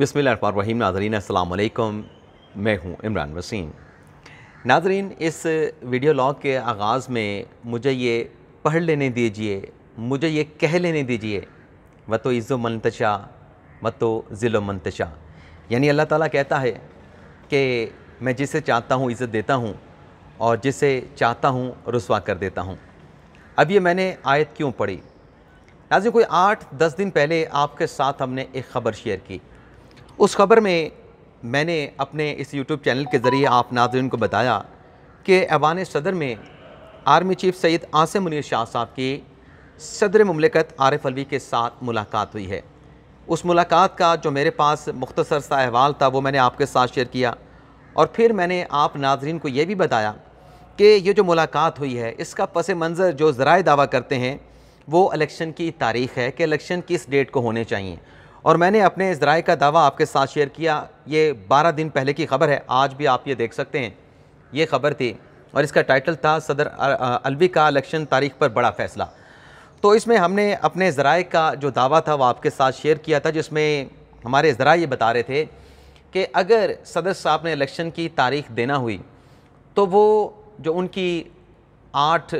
बिसमिल्ल रहीम नाजरीन अल्लाम मैं हूँ इमरान वसीम नाजरीन इस वीडियो लॉग के आगाज़ में मुझे ये पढ़ लेने दीजिए मुझे ये कह लेने दीजिए व तो इज़ो मनतशा व तो ज़िलो मनतशा यानी अल्लाह ताला कहता है कि मैं जिसे चाहता हूँ इज़्ज़त देता हूँ और जिसे चाहता हूँ रसवा कर देता हूँ अब ये मैंने आयत क्यों पढ़ी नाजरीन कोई आठ दस दिन पहले आपके साथ हमने एक ख़बर शेयर की उस खबर में मैंने अपने इस यूट्यूब चैनल के ज़रिए आप नाजरन को बताया कि ऐवान सदर में आर्मी चीफ सैद आसिम मुनीर शाह साहब की सदर ममलिकत आरिफ अलवी के साथ मुलाकात हुई है उस मुलाकात का जो मेरे पास मुख्तसर सा अहवाल था वो मैंने आपके साथ शेयर किया और फिर मैंने आप नाजरन को यह भी बताया कि ये जो मुलाकात हुई है इसका पस मंज़र जो ज़रा दावा करते हैं वो इलेक्शन की तारीख़ है कि इलेक्शन किस डेट को होने चाहिए और मैंने अपने इस राय का दावा आपके साथ शेयर किया ये बारह दिन पहले की खबर है आज भी आप ये देख सकते हैं ये खबर थी और इसका टाइटल था सदर अलवी का इलेक्शन तारीख पर बड़ा फ़ैसला तो इसमें हमने अपने ज़राए का जो दावा था वो आपके साथ शेयर किया था जिसमें हमारे ज़रा ये बता रहे थे कि अगर सदर साहब ने इलेक्शन की तारीख देना हुई तो वो जो उनकी आठ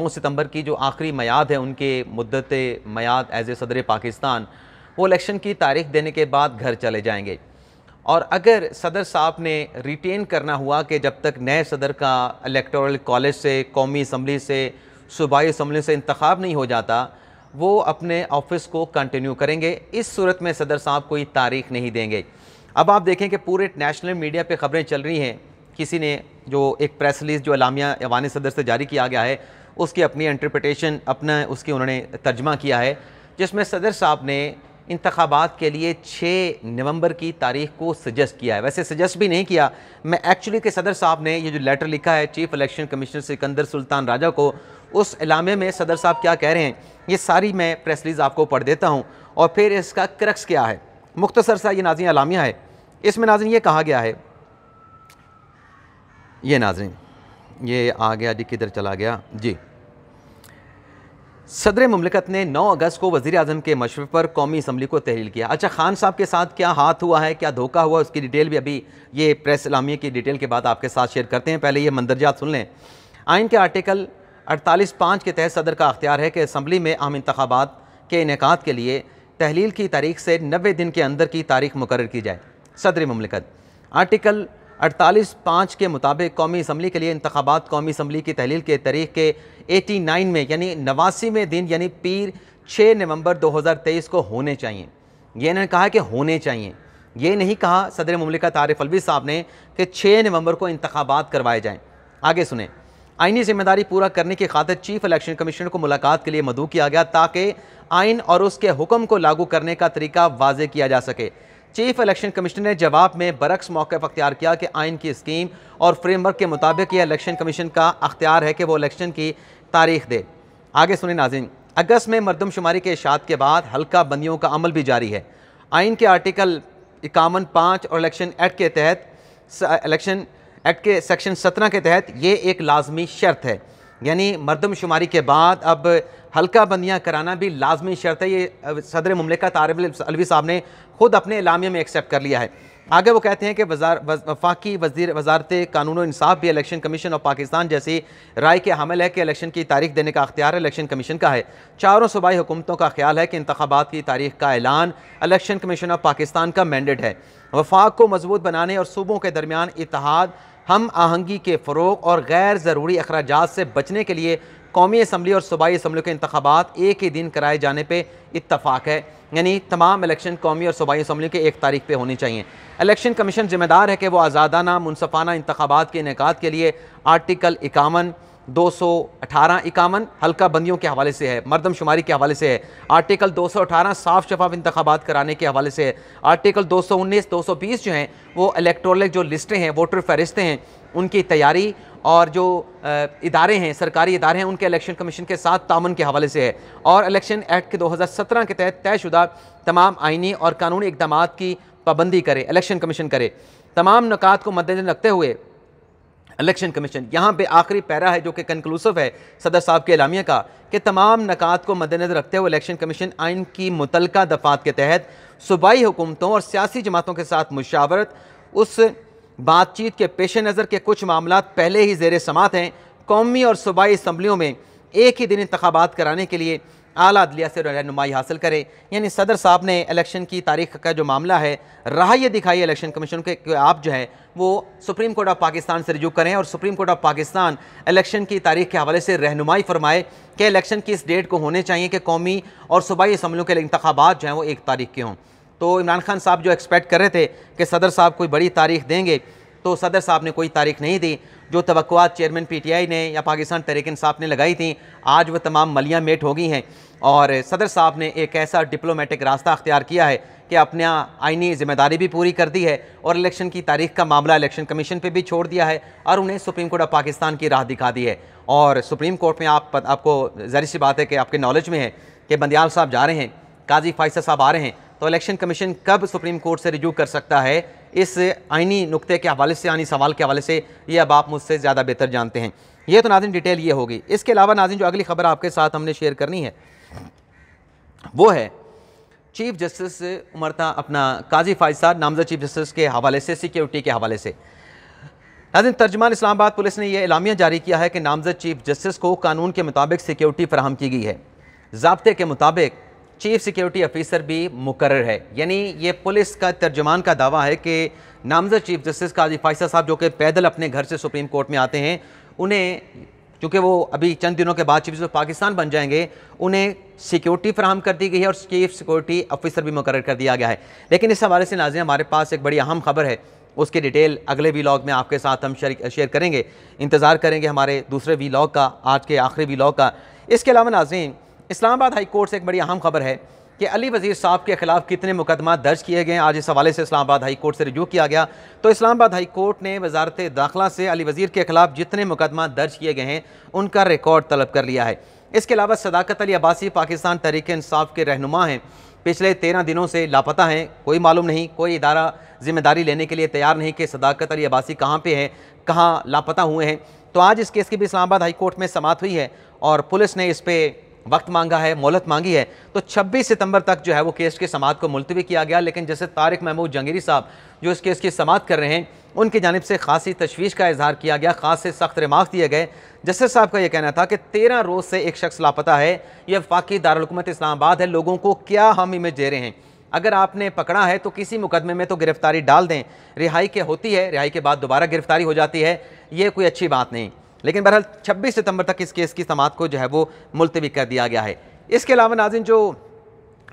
नौ सितंबर की जो आखिरी मैयाद है उनके मुद्दत मैयाद एज ए सदर पाकिस्तान वो इलेक्शन की तारीख देने के बाद घर चले जाएंगे और अगर सदर साहब ने रिटेन करना हुआ कि जब तक नए सदर का इलेक्टोरल कॉलेज से कौमी इसम्बली से सूबाई इसम्बली से इंतखब नहीं हो जाता वो अपने ऑफिस को कंटिन्यू करेंगे इस सूरत में सदर साहब कोई तारीख नहीं देंगे अब आप देखें कि पूरे नेशनल मीडिया पे खबरें चल रही हैं किसी ने जो एक प्रेस रिलीज़ जो अलामिया अवान सदर से जारी किया गया है उसकी अपनी इंटरप्रटेशन अपना उसकी उन्होंने तर्जमा किया है जिसमें सदर साहब ने इंतबात के लिए 6 नवंबर की तारीख को सजेस्ट किया है वैसे सजेस्ट भी नहीं किया मैं एक्चुअली के सदर साहब ने ये जो लेटर लिखा है chief election commissioner Sikandar Sultan Raja को उस इलामे में सदर साहब क्या कह रहे हैं ये सारी मैं प्रेस रिलीज़ आपको पढ़ देता हूँ और फिर इसका क्रक्स क्या है मुख्तसर सा ये नाजिन अलामिया है इसमें नाजिन ये कहा गया है ये नाजन ये आ गया जी किधर चला गया जी सदर ममलिकत ने 9 अगस्त को वजी अजम के मशवे पर कौमी असम्बली को तहरील किया अच्छा खान साहब के साथ क्या हाथ हुआ है क्या धोखा हुआ उसकी डिटेल भी अभी ये प्रेस इलामिया की डिटेल के बाद आपके साथ शेयर करते हैं पहले ये मंदरजात सुन लें आइन के आर्टिकल अड़तालीस पाँच के तहत सदर का अख्तियार है कि असम्बली में आम इंतबात के इनका के लिए तहलील की तारीख से नबे दिन के अंदर की तारीख मुकर की जाए सदर ममलिकत आर्टिकल अड़तालीस पाँच के मुताबिक कौमी इसम्बली के लिए इंतबात कौमी इसम्बली की तहलील के तारीख के एटी नाइन में यानी नवासीवें दिन यानी पीर छः नवंबर दो हज़ार तेईस को होने चाहिए ये इन्होंने कहा कि होने चाहिए ये नहीं कहा सदर ममलिका तारफ अलवी साहब ने कि छः नवंबर को इंतबात करवाए जाएँ आगे सुने आइनी जिम्मेदारी पूरा करने की खातर चीफ इलेक्शन कमीशनर को मुलाकात के लिए मदू किया गया ताकि आइन और उसके हुक्म को लागू करने का तरीका वाज किया जा सके चीफ इलेक्शन कमिश्नर ने जवाब में बरक्स मौके पर अख्तियार किया कि आइन की स्कीम और फ्रेमवर्क के मुताबिक यह इलेक्शन कमीशन का अख्तियार है कि वो इलेक्शन की तारीख दे आगे सुने नाजिन अगस्त में मरदमशुमारी के इशात के बाद हल्का बंदियों का अमल भी जारी है आइन के आर्टिकल इक्यावन पाँच और इलेक्शन एक्ट के तहत इलेक्शन एक्ट के सेक्शन सत्रह के तहत ये एक लाजमी शर्त है यानी मरदमशुमारी के बाद अब हल्का बंदियाँ कराना भी लाजमी शर्त है ये सदर ममलिकत आरिफ अलवी साहब ने खुद अपने इलामे में एक्सेप्ट कर लिया है आगे वो कहते हैं कि वफाकी वजी वजारत कानून इंसाफ भी इलेक्शन कमीशन ऑफ पाकिस्तान जैसी राय के हमल है कि इलेक्शन की तारीख देने का अख्तियार इलेक्शन कमीशन का है चारों सूबाई हुकूमतों का ख्याल है कि इंतबात की तारीख का ऐलान इलेक्शन कमीशन ऑफ पाकिस्तान का मैंडेट है वफाक को मजबूत बनाने और सूबों के दरमियान इतिहाद हम आहंगी के फ़रोग और गैर ज़रूरी अखराज से बचने के लिए कौमी असम्बली और सूबाई असम्बली के इंतबात एक ही दिन कराए जाने पर इतफाक़ है यानी तमाम इलेक्शन कौमी और सूबाई असम्बली के एक तारीख पर होनी चाहिए इलेक्शन कमीशन जिम्मेदार है कि वह आज़ादाना मुनफाना इंतबात के इनका के लिए आर्टिकल इक्यावन दो सौ अठारह इक्यावन हल्का बंदियों के हवाले से है मरदमशुमारी के हवाले से है आर्टिकल दो सौ अठारह साफ शफाफ इंतबात कराने के हवाले से है आर्टिकल दो सौ उन्नीस दो सौ बीस जो हैं वो इलेक्ट्रॉनिक जो लिस्टें हैं वोटर फहरिस्तें हैं उनकी तैयारी और जो इदारे हैं सरकारी इदारे हैं उनके इलेक्शन कमीशन के साथ तामन के हवाले से है और इलेक्शन एक्ट के 2017 के तहत तयशुदा तमाम आइनी और कानूनी इकदाम की पाबंदी करे इलेक्शन कमीशन करे तमाम नकात को मद्देनजर रखते हुए इलेक्शन कमीशन यहाँ पे आखिरी पैरा है जो कि कंक्लूसिव है सदर साहब के इलामिया का कि तमाम नकात को मद्देनजर रखते हुए इलेक्शन कमीशन आइन की मुतलका दफात के तहत सूबाई हुकूमतों और सियासी जमातों के साथ मुशावरत उस बातचीत के पेश नज़र के कुछ मामला पहले ही जेर समात हैं कौमी और सूबाई इसम्बलियों में एक ही दिन इंतबात कराने के लिए आला अदलिया से रहनुमाई हासिल करे यानी सदर साहब ने इलेक्शन की तारीख का जो मामला है राह ये दिखाई इलेक्शन कमीशन के कि आप जो है वो सुप्रीम कोर्ट ऑफ पाकिस्तान से रिजू करें और supreme court of Pakistan election की तारीख के हवाले से रहनुमाई फरमाए कि इलेक्शन की इस डेट को होने चाहिए कि कौमी और सूबाई इसम्बलियों के इंतबात जो हैं वो एक तारीख के हों तो इमरान खान साहब जो एक्सपेक्ट कर रहे थे कि सदर साहब कोई बड़ी तारीख देंगे तो सदर साहब ने कोई तारीख नहीं दी जो तवक़ात चेयरमैन पीटीआई ने या पाकिस्तान तहरीक साहब ने लगाई थी आज वह तमाम मलियाँ मेट हो गई हैं और सदर साहब ने एक ऐसा डिप्लोमेटिक रास्ता अख्तियार किया है कि अपना आइनी ज़िम्मेदारी भी पूरी कर दी है और इलेक्शन की तारीख का मामला इलेक्शन कमीशन पे भी छोड़ दिया है और उन्हें सुप्रीम कोर्ट ऑफ पाकिस्तान की राह दिखा दी है और सुप्रीम कोर्ट में आप आपको जहरी सी बात है कि आपके नॉलेज में है कि बंदयाल साहब जा रहे हैं काजी फाइसा साहब आ रहे हैं तो इलेक्शन कमीशन कब सुप्रीम कोर्ट से रिव्यू कर सकता है इस आइनी नुकते के हवाले से आनी सवाल के हवाले से ये अब आप मुझसे ज़्यादा बेहतर जानते हैं ये तो नाजिन डिटेल ये होगी इसके अलावा नाजिन जो अगली खबर आपके साथ हमने शेयर करनी है वो है चीफ जस्टिस उमरता अपना काजी फाइज साहब नामजद चीफ जस्टिस के हवाले से सिक्योरिटी के हवाले से नाजिन तर्जमान इस्लामाबाद पुलिस ने यह इलामिया जारी किया है कि नामजद चीफ जस्टिस को कानून के मुताबिक सिक्योरिटी फराहम की गई है जबते के मुताबिक चीफ सिक्योरिटी ऑफिसर भी मुकर है यानी ये पुलिस का तर्जमान का दावा है कि नामजद चीफ जस्टिस काजी फाइसा साहब जो कि पैदल अपने घर से सुप्रीम कोर्ट में आते हैं उन्हें चूँकि वो अभी चंद दिनों के बाद चीफ जस्टिस पाकिस्तान बन जाएंगे उन्हें सिक्योरिटी फ्राहम कर दी गई है और चीफ सिक्योरिटी ऑफिसर भी मुकर कर दिया गया है लेकिन इस हवाले से नाजिया हमारे पास एक बड़ी अहम खबर है उसकी डिटेल अगले लॉग में आपके साथ हम शेयर करेंगे इंतज़ार करेंगे हमारे दूसरे वीलॉग का आज के आखिरी वीलॉग का इसके अलावा नाजिम इस्लामाबाद हाई कोर्ट से एक बड़ी अहम खबर है कि अली वज़ीर साहब के ख़िलाफ़ कितने मुकदमा दर्ज किए गए आज इस हवाले से इस्लामाबाद हाई कोर्ट से रजू किया गया तो इस्लामाबाद हाई कोर्ट ने वजारत दाखिला से अली वज़ीर के ख़िलाफ़ जितने मुकदमा दर्ज किए गए हैं उनका रिकॉर्ड तलब कर लिया है इसके अलावा सदाकत अली अब्बासी पाकिस्तान तहरीक इंसाफ के रहनुमा हैं पिछले तेरह दिनों से लापता हैं कोई मालूम नहीं कोई इदारा ज़िम्मेदारी लेने के लिए तैयार नहीं कि सदाकत अली अब्बासी कहाँ पर है कहाँ लापता हुए हैं तो आज इस केस की भी इस्लामाबाद हाई कोर्ट में समात हुई है और पुलिस ने इस पर वक्त मांगा है मोहलत मांगी है तो 26 सितंबर तक जो है वो केस की समात को मुलतवी किया गया लेकिन जैसे तारिक महमूद जंगीरी साहब जो इस केस की समात कर रहे हैं उनकी जानब से खासी तशवीश का इजहार किया गया खास से सख्त रिमार्क दिए गए जस्टिस साहब का यह कहना था कि तेरह रोज़ से एक शख्स लापता है यह वफाकी दारकूमत इस्लामाबाद है लोगों को क्या हम इमेज दे रहे हैं अगर आपने पकड़ा है तो किसी मुकदमे में तो गिरफ्तारी डाल दें रिहाई के होती है रिहाई के बाद दोबारा गिरफ्तारी हो जाती है ये कोई अच्छी बात नहीं लेकिन बहरहाल छब्बीस सितम्बर तक इस केस की समात को जो है वो मुलतवी कर दिया गया है इसके अलावा नाजिन जो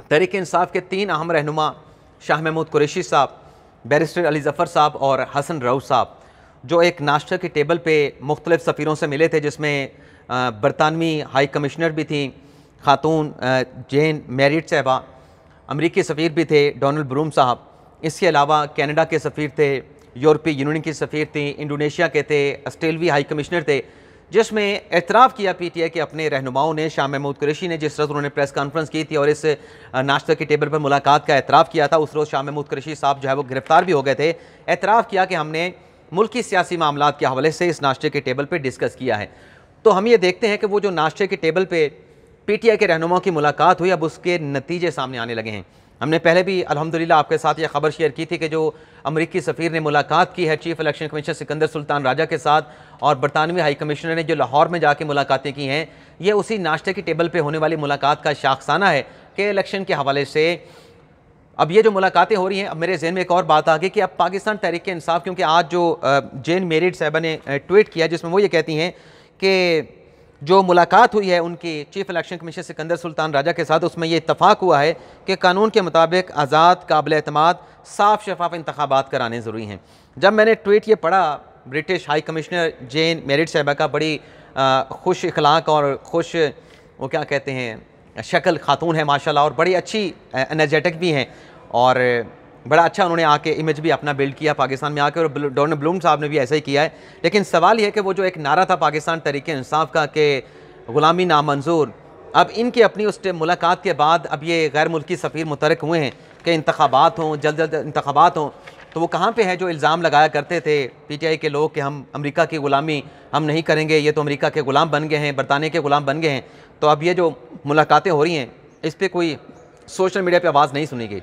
तहरीक इंसाफ के तीन अहम रहनुमा शाह महमूद कुरेशी साहब बैरिस्टर अली ज़फ़र साहब और हसन रऊ साहब जो एक नाश्ते की टेबल पे मुख्तलिफ सफ़ीरों से मिले थे जिसमें बरतानवी हाई कमिश्नर भी थी खातून जेन मेरिट साहबा अमरीकी सफ़ीर भी थे डोनल्ड ब्रूम साहब इसके अलावा कैनेडा के सफ़ीर थे यूरोपीय यूनियन के सफ़ीर थी इंडोनेशिया के थे आस्ट्रेलवी हाई कमिश्नर थे जिसमें एतराफ़ किया पी टी आई के अपने रहनुमाओं ने शाह महमूद कुरेशी ने जिस रोज़ उन्होंने प्रेस कॉन्फ्रेंस की थी और इस नाश्ता के टेबल पर मुलाकात का एतराफ़ किया था उस रोज़ शाह महमूद कुरेशी साहब जो है वो गिरफ़्तार भी हो गए थे एतराफ़ किया कि हमने मुल्क की सियासी मामला के हवाले से इस नाश्ते के टेबल पर डिस्कस किया है तो हम ये देखते हैं कि वो जो नाश्ते के टेबल पर पी टी आई के रहनुमाओं की मुलाकात हुई अब उसके नतीजे सामने आने लगे हैं हमने पहले भी अलहमदिल्ला आपके साथ यह खबर शेयर की थी कि जो अमरीकी सफ़ीर ने मुलाकात की है chief election commissioner Sikandar Sultan Raja के साथ और बरतानवी हाई कमिश्नर ने जो लाहौर में जाके मुलाकातें की हैं ये उसी नाश्ते की टेबल पर होने वाली मुलाकात का शाखसाना है कि इलेक्शन के हवाले से अब ये जो मुलाकातें हो रही हैं अब मेरे जहन में एक और बात आ गई कि अब पाकिस्तान तहरीक इंसाफ क्योंकि आज जो जैन मेरिड साहबा ने ट्वीट किया जिसमें वो ये कहती हैं कि जो मुलाकात हुई है उनकी chief election commission Sikandar Sultan Raja के साथ उसमें ये इतफाक़ हुआ है कि कानून के मुताबिक आज़ाद काबिल अतमाद साफ शफाफ इंतबात कराने ज़रूरी हैं जब मैंने ट्वीट ये पढ़ा British high commissioner Jane Marriott साहबा का बड़ी खुश इखलाक और खुश वो क्या कहते हैं शक्ल खातून है माशाल्लाह और बड़ी अच्छी एनर्जेटिक भी हैं और बड़ा अच्छा उन्होंने आके इमेज भी अपना बिल्ड किया पाकिस्तान में आके और डोनल्ड ब्लूम साहब ने भी ऐसा ही किया है लेकिन सवाल यह है कि वो जो एक नारा था पाकिस्तान तरीके इंसाफ का कि ग़ुलामी नामंजूर अब इनकी अपनी उस मुलाकात के बाद अब ये गैर मुल्की सफ़ीर मुतरक हुए हैं कि इंतबात हों जल्द जल्द इंतबात हों तो वो कहाँ पे है जो इल्ज़ाम लगाया करते थे पीटीआई के लोग कि हम अमेरिका की ग़ुलामी हम नहीं करेंगे ये तो अमेरिका के ग़ुलाम बन गए हैं बरतानिया के ग़ुलाम बन गए हैं तो अब ये जो मुलाकातें हो रही हैं इस पर कोई सोशल मीडिया पर आवाज़ नहीं सुनी गई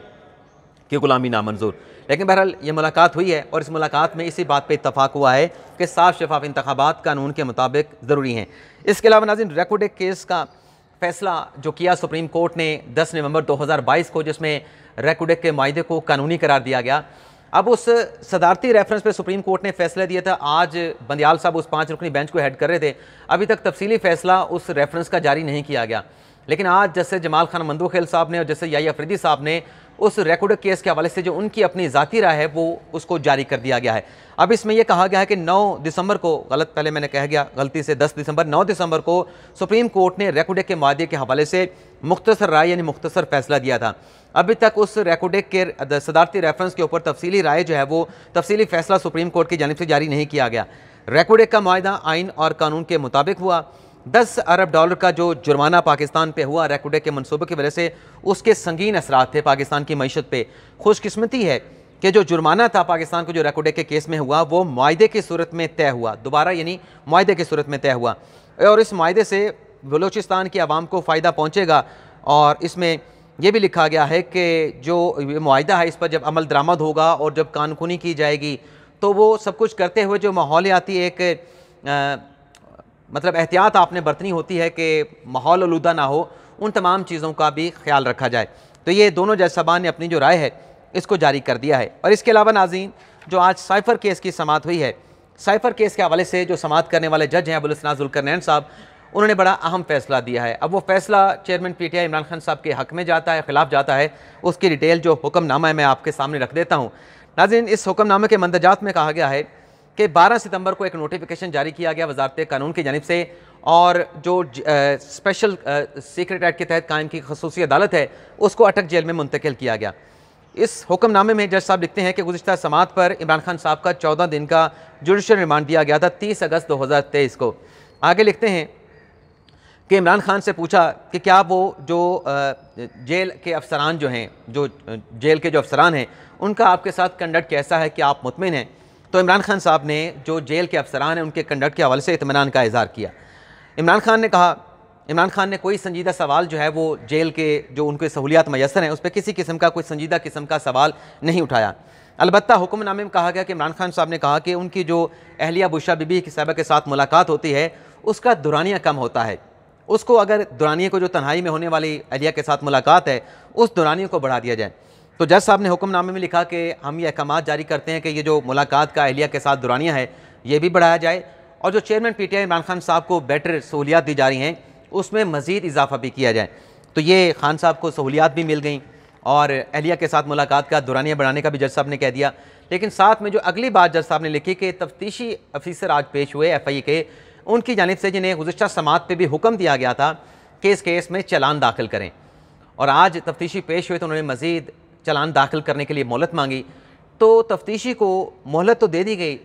कि ग़ुलामी नामंजूर लेकिन बहरहाल ये मुलाकात हुई है और इस मुलाकात में इसी बात पर इतफाक़ हुआ है कि साफ शफाफ इंतबात कानून के मुताबिक ज़रूरी हैं इसके अलावा नाजिन रेकोडिक केस का फैसला जो किया सुप्रीम कोर्ट ने 10 नवंबर 2022 को जिसमें रेकोडिक के माहे को कानूनी करार दिया गया अब उस सदारती रेफरेंस पर सुप्रीम कोर्ट ने फैसला दिया था आज बंदयाल साहब उस पाँच रुकनी बेंच को हेड कर रहे थे अभी तक तफसली फैसला उस रेफरेंस का जारी नहीं किया गया लेकिन आज जैसे जमाल खान मंदूखेल साहब ने और जैसे याई अफरीदी साहब ने उस रिकॉर्ड केस के हवाले से जो उनकी अपनी ज़ाती राय है वो उसको जारी कर दिया गया है अब इसमें यह कहा गया है कि 9 दिसंबर को गलत पहले मैंने कह गया गलती से 10 दिसंबर 9 दिसंबर को सुप्रीम कोर्ट ने रेकोडे के मादे के हवाले से मुख्तसर राय यानी मुख्तसर फैसला दिया था अभी तक उस रेकोडे के सदारती रेफरेंस के ऊपर तफसीली राय जो है वो तफसीली फैसला सुप्रीम कोर्ट की जानब से जारी नहीं किया गया रेकोडे का माहा आइन और कानून के मुताबिक हुआ दस अरब डॉलर का जो जुर्माना पाकिस्तान पे हुआ रेकोडे के मनसूबे की वजह से उसके संगीन असरा थे पाकिस्तान की मीशत पे खुशकस्मती है कि जो जुर्माना था पाकिस्तान को जो रेकोडे के केस में हुआ वो माहे की सूरत में तय हुआ दोबारा यानी माहे की सूरत में तय हुआ और इस माहे से बलोचिस्तान की आवाम को फ़ायदा पहुँचेगा और इसमें यह भी लिखा गया है कि जो माहा है इस पर जब अमल दरामद होगा और जब कानकुनी की जाएगी तो वो सब कुछ करते हुए जो माहौलियाती एक मतलब एहतियात आपने बरतनी होती है कि माहौल आलूदा ना हो उन तमाम चीज़ों का भी ख्याल रखा जाए तो ये दोनों साहबान ने अपनी जो राय है इसको जारी कर दिया है और इसके अलावा नाजीन जो आज साइफ़र केस की समात हुई है साइफ़र केस के हवाले से जो समात करने वाले जज हैं अबुलसना जुलकरनैन साहब उन्होंने बड़ा अहम फैसला दिया है अब वो फैसला chairman P T I Imran Khan साहब के हक में जाता है ख़िलाफ़ जाता है उसकी डिटेल जो हुक्मनामा है मैं आपके सामने रख देता हूँ नाजिन इस हुक्मनामे के मंदजात में कहा गया है कि 12 सितंबर को एक नोटिफिकेशन जारी किया गया वजारत कानून की जानब से और जो ज, आ, स्पेशल सीक्रेट एक्ट के तहत कायम की खसूसी अदालत है उसको अटक जेल में मुंतकिल किया गया इस हुक्मनामे में जज साहब लिखते हैं कि गुजशत समात पर इमरान खान साहब का चौदह दिन का जुडिशल रिमांड दिया गया था तीस अगस्त दो हज़ार तेईस को आगे लिखते हैं कि इमरान खान से पूछा कि क्या वो जो जेल के अफसरान जो हैं जो जेल के जो अफसरान हैं उनका आपके साथ कंडक्ट कैसा है कि आप मुतमिन हैं तो इमरान खान साहब ने जो जेल के अफसरान हैं उनके कंडक्ट के हवाले से इतमान का इजहार किया इमरान खान ने कहा इमरान खान ने कोई संजीदा सवाल जो है वो जेल के जो उनके सहूलियात मैसर हैं उस पर किसी किस्म का कोई संजीदा किस्म का सवाल नहीं उठाया अलबत् हुक्मनामे में कहा गया कि इमरान खान साहब ने कहा कि उनकी जो अहलिया बुशा बीबी की साहबा के साथ मुलाकात होती है उसका दुरानिया कम होता है उसको अगर दुरानिया को जो तन्हाई में होने वाली अहलिया के साथ मुलाकात है उस दुरानिया को बढ़ा दिया जाए तो जज साहब ने हुक्मनामे में लिखा कि हम ये अहकाम जारी करते हैं कि ये जो मुलाकात का अहलिया के साथ दुरानिया है ये भी बढ़ाया जाए और जो chairman P T I Imran Khan साहब को बेटर सहूलियात दी जा रही हैं उसमें मज़ीद इजाफा भी किया जाए तो ये खान साहब को सहूलियात भी मिल गई और अहलिया के साथ मुलाकात का दुरानिया बढ़ाने का भी जज साहब ने कह दिया लेकिन साथ में जो अगली बात जज साहब ने लिखी कि तफ्तीशी अफीसर आज पेश हुए एफ आई ए के उनकी जानब से जिन्हें गुजशत समात पर भी हुक्म दिया गया था कि इस केस में चलान दाखिल करें और आज तफ्तीशी पेश हुए तो उन्होंने मज़ीद चलान दाखिल करने के लिए मोहलत मांगी तो तफ्तीशी को मोहलत तो दे दी गई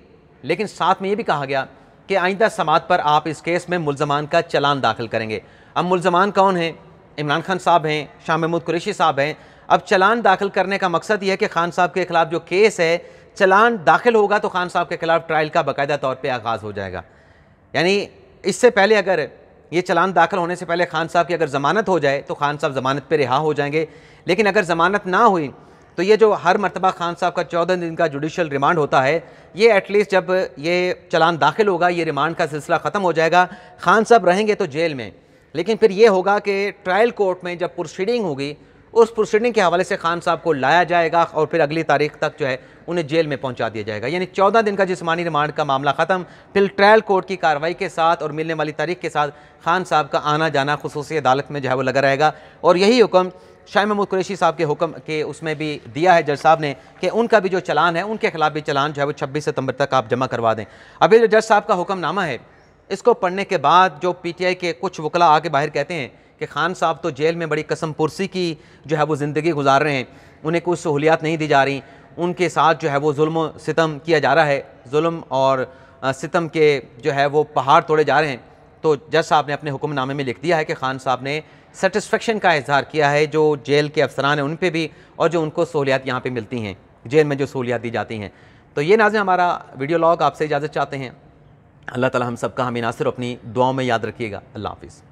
लेकिन साथ में ये भी कहा गया कि आइंदा समात पर आप इस केस में मुलजमान का चलान दाखिल करेंगे अब मुलजमान कौन हैं इमरान खान साहब हैं शाह महमूद कुरेशी साहब हैं अब चलान दाखिल करने का मकसद यह है कि खान साहब के खिलाफ जो केस है चलान दाखिल होगा तो खान साहब के खिलाफ ट्रायल का बाकायदा तौर पर आगाज़ हो जाएगा यानी इससे पहले अगर ये चलान दाखिल होने से पहले खान साहब की अगर ज़मानत हो जाए तो खान साहब ज़मानत पर रिहा हो जाएंगे लेकिन अगर ज़मानत ना हुई तो ये जो हर मरतबा खान साहब का चौदह दिन का जुडिशल रिमांड होता है ये एटलीस्ट जब ये चलान दाखिल होगा ये रिमांड का सिलसिला ख़त्म हो जाएगा खान साहब रहेंगे तो जेल में लेकिन फिर ये होगा कि ट्रायल कोर्ट में जब प्रोसीडिंग होगी उस प्रोसीडिंग के हवाले से खान साहब को लाया जाएगा और फिर अगली तारीख तक जो है उन्हें जेल में पहुंचा दिया जाएगा यानी चौदह दिन का जिसमानी रिमांड का मामला ख़त्म फिर ट्रायल कोर्ट की कार्रवाई के साथ और मिलने वाली तारीख के साथ खान साहब का आना जाना खसूस अदालत में जो है वो लगा रहेगा और यही हुक्म शाह महमूद कुरेशी साहब के हुक्म के उसमें भी दिया है जज साहब ने कि उनका भी जो चलान है उनके खिलाफ भी चलान जो है वो छब्बीस सितंबर तक आप जमा करवा दें अभी जो जज साहब का हुक्मनामा है इसको पढ़ने के बाद जो पीटीआई के कुछ वकला आके बाहर कहते हैं कि खान साहब तो जेल में बड़ी कसम पुरसी की जो है वो ज़िंदगी गुजार रहे हैं उन्हें कोई सहूलियात नहीं दी जा रही उनके साथ जो है वो जुल्म सितम किया जा रहा है जुल्म और सितम के जो है वो पहाड़ तोड़े जा रहे हैं तो जज साहब ने अपने हुक्मनामे में लिख दिया है कि खान साहब ने सेटिस्फेक्शन का इजहार किया है जो जेल के अफसरान हैं उन पर भी और जो उनको सहूलियात यहाँ पर मिलती हैं जेल में जो सहूलियात दी जाती हैं तो ये नाजिम हमारा वीडियो लॉग आपसे इजाज़त चाहते हैं अल्लाह ताला हम सबका हमें नासिर अपनी दुआओं में याद रखिएगा अल्लाह हाफिज़